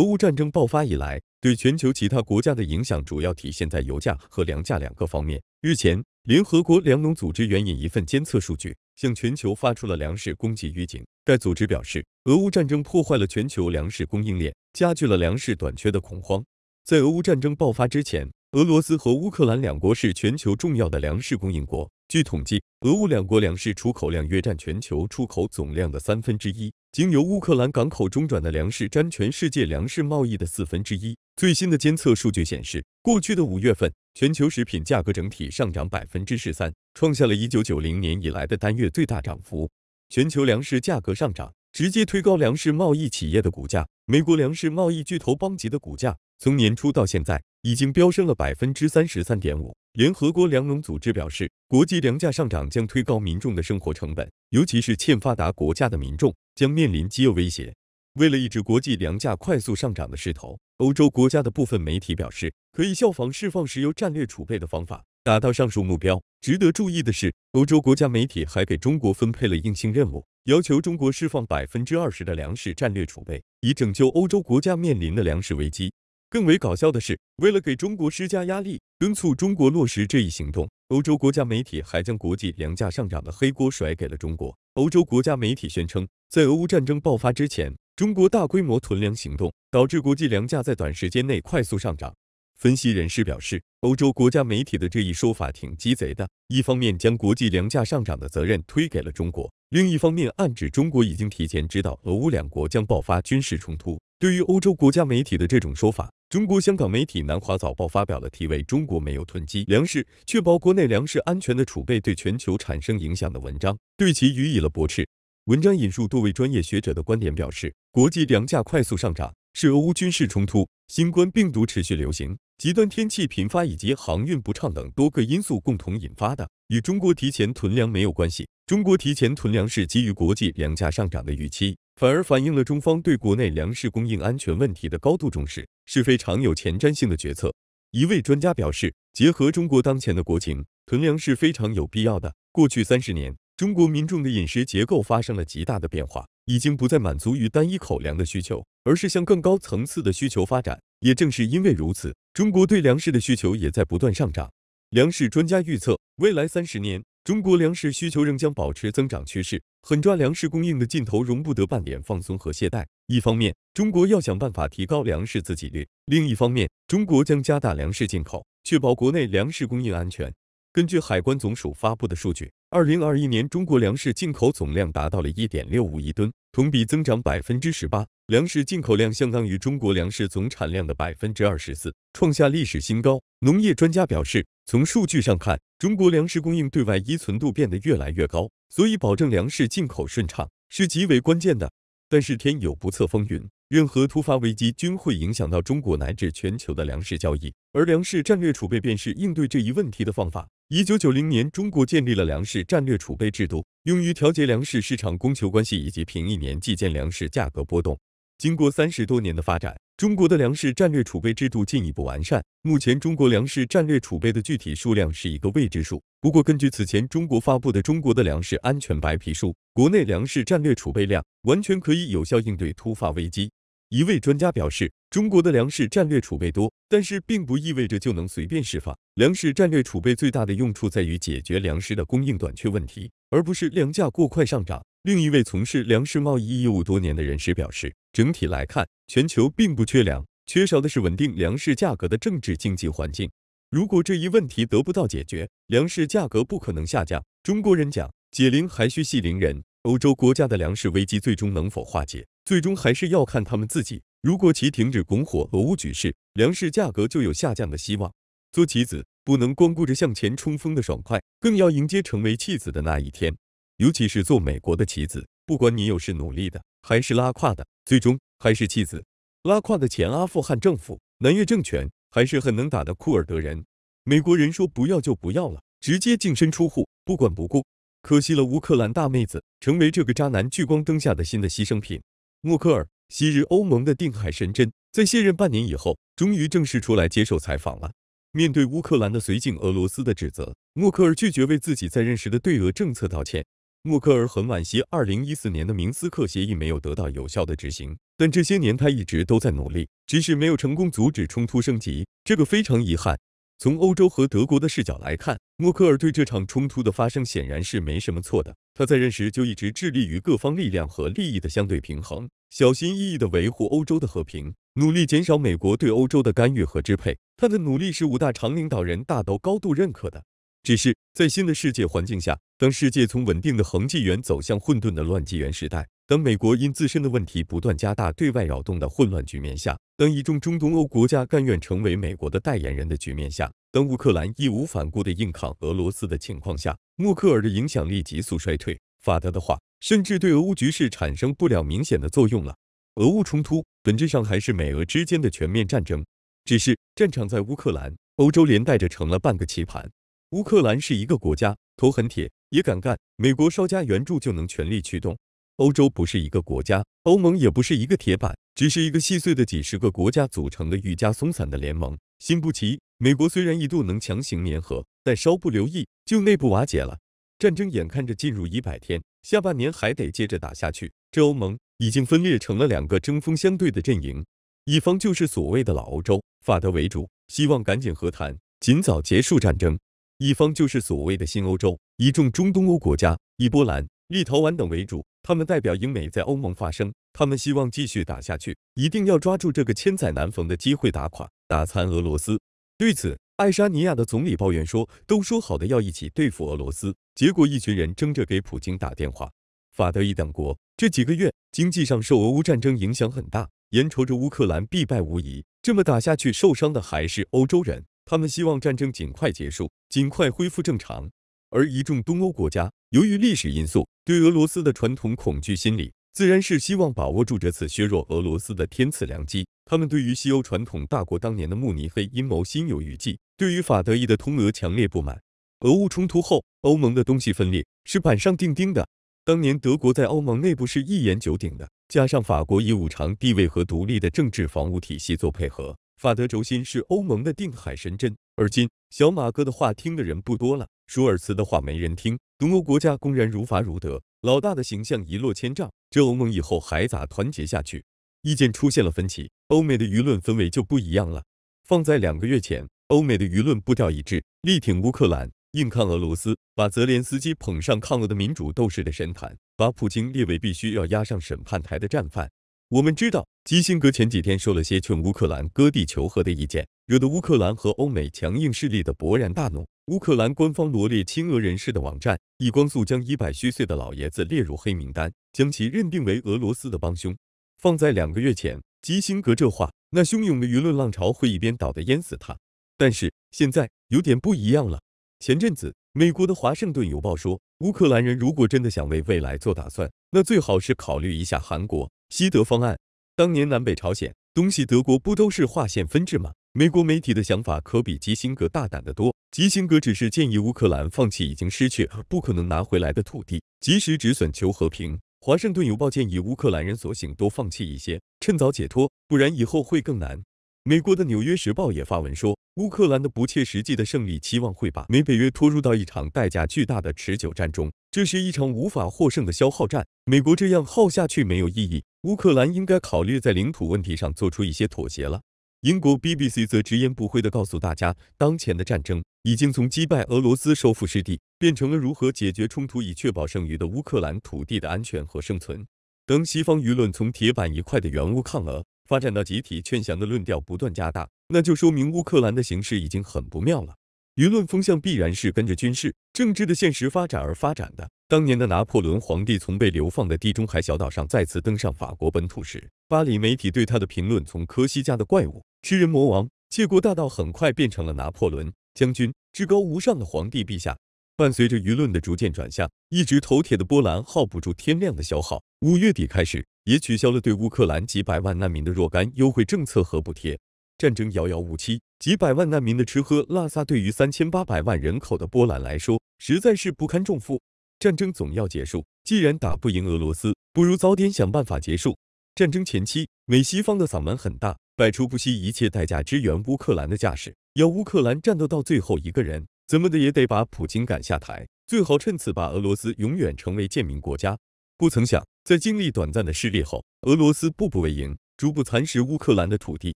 俄乌战争爆发以来，对全球其他国家的影响主要体现在油价和粮价两个方面。日前，联合国粮农组织援引一份监测数据，向全球发出了粮食供给预警。该组织表示，俄乌战争破坏了全球粮食供应链，加剧了粮食短缺的恐慌。在俄乌战争爆发之前，俄罗斯和乌克兰两国是全球重要的粮食供应国。据统计，俄乌两国粮食出口量约占全球出口总量的三分之一。经由乌克兰港口中转的粮食占全世界粮食贸易的四分之一。最新的监测数据显示，过去的五月份，全球食品价格整体上涨百分之十三，创下了一九九零年以来的单月最大涨幅。全球粮食价格上涨，直接推高粮食贸易企业的股价。美国粮食贸易巨头邦吉的股价从年初到现在已经飙升了百分之三十三点五。联合国粮农组织表示，国际粮价上涨将推高民众的生活成本，尤其是欠发达国家的民众将面临饥饿威胁。为了抑制国际粮价快速上涨的势头，欧洲国家的部分媒体表示，可以效仿释放石油战略储备的方法，达到上述目标。值得注意的是，欧洲国家媒体还给中国分配了硬性任务，要求中国释放百分之二十的粮食战略储备，以拯救欧洲国家面临的粮食危机。更为搞笑的是，为了给中国施加压力，敦促中国落实这一行动，欧洲国家媒体还将国际粮价上涨的黑锅甩给了中国。欧洲国家媒体宣称，在俄乌战争爆发之前，中国大规模囤粮行动导致国际粮价在短时间内快速上涨。分析人士表示，欧洲国家媒体的这一说法挺鸡贼的，一方面将国际粮价上涨的责任推给了中国，另一方面暗指中国已经提前知道俄乌两国将爆发军事冲突。对于欧洲国家媒体的这种说法，中国香港媒体《南华早报》发表了题为《中国没有囤积粮食，确保国内粮食安全的储备对全球产生影响》的文章，对其予以了驳斥。文章引述多位专业学者的观点，表示国际粮价快速上涨是俄乌军事冲突、新冠病毒持续流行。极端天气频发以及航运不畅等多个因素共同引发的，与中国提前囤粮没有关系。中国提前囤粮是基于国际粮价上涨的预期，反而反映了中方对国内粮食供应安全问题的高度重视，是非常有前瞻性的决策。一位专家表示，结合中国当前的国情，囤粮是非常有必要的。过去三十年，中国民众的饮食结构发生了极大的变化，已经不再满足于单一口粮的需求，而是向更高层次的需求发展。也正是因为如此。中国对粮食的需求也在不断上涨。粮食专家预测，未来三十年，中国粮食需求仍将保持增长趋势。狠抓粮食供应的劲头，容不得半点放松和懈怠。一方面，中国要想办法提高粮食自给率；另一方面，中国将加大粮食进口，确保国内粮食供应安全。根据海关总署发布的数据，二零二一年中国粮食进口总量达到了一点六五亿吨。同比增长百分之十八，粮食进口量相当于中国粮食总产量的百分之二十四，创下历史新高。农业专家表示，从数据上看，中国粮食供应对外依存度变得越来越高，所以保证粮食进口顺畅是极为关键的。但是天有不测风云。任何突发危机均会影响到中国乃至全球的粮食交易，而粮食战略储备便是应对这一问题的方法。一九九零年，中国建立了粮食战略储备制度，用于调节粮食市场供求关系以及平一年计件粮食价格波动。经过三十多年的发展，中国的粮食战略储备制度进一步完善。目前，中国粮食战略储备的具体数量是一个未知数。不过，根据此前中国发布的《中国的粮食安全白皮书》，国内粮食战略储备量完全可以有效应对突发危机。一位专家表示，中国的粮食战略储备多，但是并不意味着就能随便释放。粮食战略储备最大的用处在于解决粮食的供应短缺问题，而不是粮价过快上涨。另一位从事粮食贸易业务多年的人士表示，整体来看，全球并不缺粮，缺少的是稳定粮食价格的政治经济环境。如果这一问题得不到解决，粮食价格不可能下降。中国人讲，解铃还需系铃人。欧洲国家的粮食危机最终能否化解，最终还是要看他们自己。如果其停止拱火俄乌局势，粮食价格就有下降的希望。做棋子不能光顾着向前冲锋的爽快，更要迎接成为弃子的那一天。尤其是做美国的棋子，不管你有是努力的还是拉胯的，最终还是弃子。拉胯的前阿富汗政府、南越政权，还是很能打的库尔德人。美国人说不要就不要了，直接净身出户，不管不顾。可惜了，乌克兰大妹子成为这个渣男聚光灯下的新的牺牲品。默克尔昔日欧盟的定海神针，在卸任半年以后，终于正式出来接受采访了。面对乌克兰的绥靖、俄罗斯的指责，默克尔拒绝为自己在任时的对俄政策道歉。默克尔很惋惜，二零一四年的明斯克协议没有得到有效的执行，但这些年他一直都在努力，只是没有成功阻止冲突升级，这个非常遗憾。从欧洲和德国的视角来看，默克尔对这场冲突的发生显然是没什么错的。他在任时就一直致力于各方力量和利益的相对平衡，小心翼翼地维护欧洲的和平，努力减少美国对欧洲的干预和支配。他的努力是五大常领导人大都高度认可的。只是在新的世界环境下，当世界从稳定的恒纪元走向混沌的乱纪元时代。当美国因自身的问题不断加大对外扰动的混乱局面下，当一众中东欧国家甘愿成为美国的代言人的局面下，当乌克兰义无反顾地硬抗俄罗斯的情况下，默克尔的影响力急速衰退，法德的话甚至对俄乌局势产生不了明显的作用了。俄乌冲突本质上还是美俄之间的全面战争，只是战场在乌克兰，欧洲连带着成了半个棋盘。乌克兰是一个国家，头很铁，也敢干，美国稍加援助就能全力驱动。欧洲不是一个国家，欧盟也不是一个铁板，只是一个细碎的几十个国家组成的愈加松散的联盟。心不齐，美国虽然一度能强行粘合，但稍不留意就内部瓦解了。战争眼看着进入一百天，下半年还得接着打下去。这欧盟已经分裂成了两个针锋相对的阵营：一方就是所谓的老欧洲，法德为主，希望赶紧和谈，尽早结束战争；一方就是所谓的新欧洲，一众中东欧国家，一波兰。立陶宛等为主，他们代表英美在欧盟发声，他们希望继续打下去，一定要抓住这个千载难逢的机会，打垮、打残俄罗斯。对此，爱沙尼亚的总理抱怨说：“都说好的要一起对付俄罗斯，结果一群人争着给普京打电话。”法德意等国这几个月经济上受俄乌战争影响很大，眼瞅着乌克兰必败无疑，这么打下去，受伤的还是欧洲人。他们希望战争尽快结束，尽快恢复正常。而一众东欧国家。由于历史因素，对俄罗斯的传统恐惧心理，自然是希望把握住这次削弱俄罗斯的天赐良机。他们对于西欧传统大国当年的慕尼黑阴谋心有余悸，对于法德意的通俄强烈不满。俄乌冲突后，欧盟的东西分裂是板上钉钉的。当年德国在欧盟内部是一言九鼎的，加上法国以五常地位和独立的政治防务体系做配合，法德轴心是欧盟的定海神针。而今，小马哥的话听的人不多了。舒尔茨的话没人听，东欧国家公然如法如德，老大的形象一落千丈，这欧盟以后还咋团结下去？意见出现了分歧，欧美的舆论氛围就不一样了。放在两个月前，欧美的舆论步调一致，力挺乌克兰，硬抗俄罗斯，把泽连斯基捧上抗俄的民主斗士的神坛，把普京列为必须要押上审判台的战犯。我们知道，基辛格前几天说了些劝乌克兰割地求和的意见。惹得乌克兰和欧美强硬势力的勃然大怒。乌克兰官方罗列亲俄人士的网站，以光速将一百虚岁的老爷子列入黑名单，将其认定为俄罗斯的帮凶。放在两个月前，基辛格这话，那汹涌的舆论浪潮会一边倒的淹死他。但是现在有点不一样了。前阵子，美国的《华盛顿邮报》说，乌克兰人如果真的想为未来做打算，那最好是考虑一下韩国、西德方案。当年南北朝鲜、东西德国不都是划线分治吗？美国媒体的想法可比基辛格大胆得多。基辛格只是建议乌克兰放弃已经失去、不可能拿回来的土地，及时止损，求和平。《华盛顿邮报》建议乌克兰人索性多放弃一些，趁早解脱，不然以后会更难。美国的《纽约时报》也发文说，乌克兰的不切实际的胜利期望会把美北约拖入到一场代价巨大的持久战中，这是一场无法获胜的消耗战。美国这样耗下去没有意义，乌克兰应该考虑在领土问题上做出一些妥协了。英国 BBC 则直言不讳地告诉大家，当前的战争已经从击败俄罗斯、收复失地，变成了如何解决冲突，以确保剩余的乌克兰土地的安全和生存。等西方舆论从铁板一块的援乌抗俄，发展到集体劝降的论调不断加大，那就说明乌克兰的形势已经很不妙了。舆论风向必然是跟着军事、政治的现实发展而发展的。当年的拿破仑皇帝从被流放的地中海小岛上再次登上法国本土时，巴黎媒体对他的评论从“科西嘉的怪物”“吃人魔王”“窃国大盗”很快变成了“拿破仑将军”“至高无上的皇帝陛下”。伴随着舆论的逐渐转向，一直头铁的波兰耗不住天亮的消耗。五月底开始，也取消了对乌克兰几百万难民的若干优惠政策和补贴。战争遥遥无期，几百万难民的吃喝拉撒对于三千八百万人口的波兰来说，实在是不堪重负。战争总要结束，既然打不赢俄罗斯，不如早点想办法结束。战争前期，美西方的嗓门很大，摆出不惜一切代价支援乌克兰的架势，要乌克兰战斗到最后一个人，怎么的也得把普京赶下台，最好趁此把俄罗斯永远成为贱民国家。不曾想，在经历短暂的失利后，俄罗斯步步为营，逐步蚕食乌克兰的土地，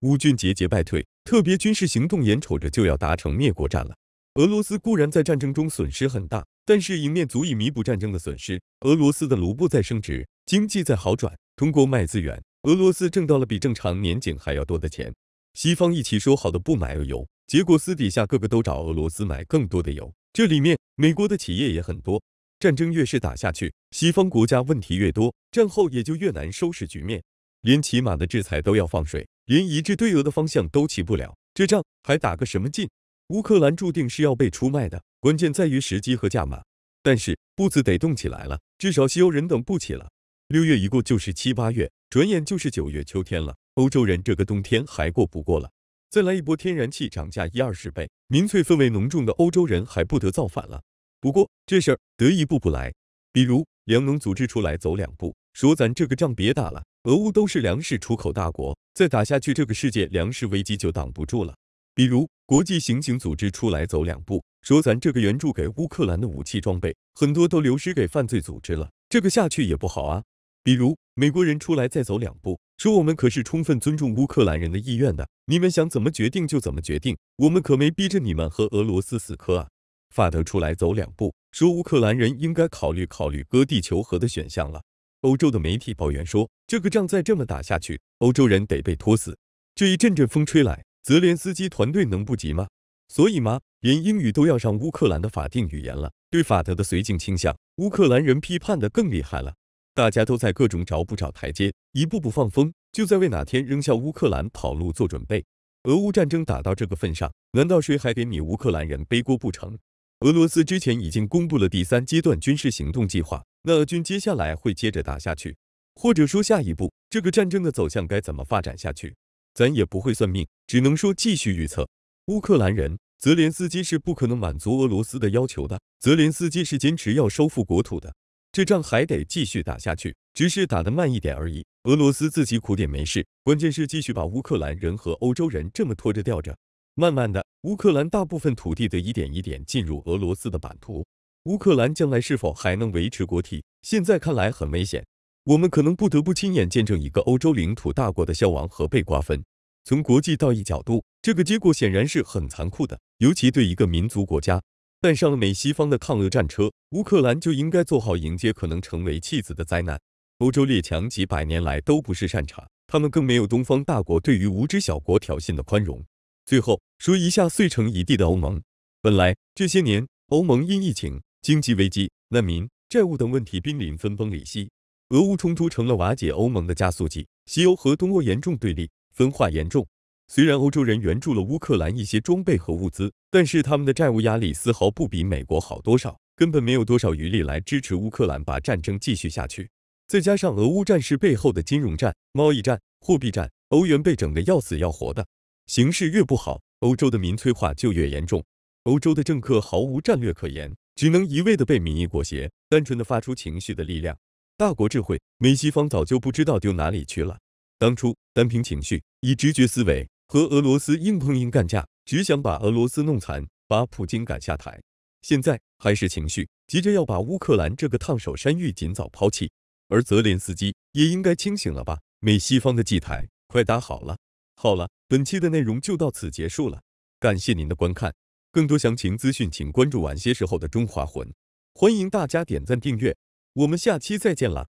乌军节节败退，特别军事行动眼瞅着就要达成灭国战了。俄罗斯固然在战争中损失很大。但是赢面足以弥补战争的损失。俄罗斯的卢布在升值，经济在好转。通过卖资源，俄罗斯挣到了比正常年景还要多的钱。西方一起说好的不买俄油，结果私底下个个都找俄罗斯买更多的油。这里面美国的企业也很多。战争越是打下去，西方国家问题越多，战后也就越难收拾局面。连起码的制裁都要放水，连一致对俄的方向都起不了，这仗还打个什么劲？乌克兰注定是要被出卖的。关键在于时机和价码，但是步子得动起来了，至少西欧人等不起了。六月一过就是七八月，转眼就是九月秋天了，欧洲人这个冬天还过不过了？再来一波天然气涨价一二十倍，民粹氛围浓重的欧洲人还不得造反了？不过这事儿得一步步来，比如粮农组织出来走两步，说咱这个仗别打了，俄乌都是粮食出口大国，再打下去这个世界粮食危机就挡不住了。比如国际刑警组织出来走两步。说咱这个援助给乌克兰的武器装备，很多都流失给犯罪组织了，这个下去也不好啊。比如美国人出来再走两步，说我们可是充分尊重乌克兰人的意愿的，你们想怎么决定就怎么决定，我们可没逼着你们和俄罗斯死磕啊。法德出来走两步，说乌克兰人应该考虑考虑割地求和的选项了。欧洲的媒体抱怨说，这个仗再这么打下去，欧洲人得被拖死。这一阵阵风吹来，泽连斯基团队能不急吗？所以吗？连英语都要上乌克兰的法定语言了，对法德的随境倾向，乌克兰人批判的更厉害了。大家都在各种找不找台阶，一步步放风，就在为哪天扔下乌克兰跑路做准备。俄乌战争打到这个份上，难道谁还给米乌克兰人背锅不成？俄罗斯之前已经公布了第三阶段军事行动计划，那俄军接下来会接着打下去，或者说下一步这个战争的走向该怎么发展下去，咱也不会算命，只能说继续预测乌克兰人。泽连斯基是不可能满足俄罗斯的要求的。泽连斯基是坚持要收复国土的，这仗还得继续打下去，只是打得慢一点而已。俄罗斯自己苦点没事，关键是继续把乌克兰人和欧洲人这么拖着吊着，慢慢的，乌克兰大部分土地的一点一点进入俄罗斯的版图。乌克兰将来是否还能维持国体，现在看来很危险。我们可能不得不亲眼见证一个欧洲领土大国的消亡和被瓜分。从国际道义角度，这个结果显然是很残酷的。尤其对一个民族国家，但上了美西方的抗俄战车，乌克兰就应该做好迎接可能成为弃子的灾难。欧洲列强几百年来都不是善茬，他们更没有东方大国对于无知小国挑衅的宽容。最后说一下碎成一地的欧盟。本来这些年欧盟因疫情、经济危机、难民、债务等问题濒临分崩离析，俄乌冲突成了瓦解欧盟的加速剂。西欧和东欧严重对立，分化严重。虽然欧洲人援助了乌克兰一些装备和物资，但是他们的债务压力丝毫不比美国好多少，根本没有多少余力来支持乌克兰把战争继续下去。再加上俄乌战事背后的金融战、贸易战、货币战，欧元被整得要死要活的。形势越不好，欧洲的民粹化就越严重，欧洲的政客毫无战略可言，只能一味的被民意裹挟，单纯的发出情绪的力量。大国智慧，美西方早就不知道丢哪里去了。当初单凭情绪，以直觉思维。和俄罗斯硬碰硬干架，只想把俄罗斯弄残，把普京赶下台。现在还是情绪，急着要把乌克兰这个烫手山芋尽早抛弃。而泽连斯基也应该清醒了吧？美西方的祭台快搭好了。好了，本期的内容就到此结束了。感谢您的观看，更多详情资讯请关注晚些时候的《中华魂》。欢迎大家点赞订阅，我们下期再见了。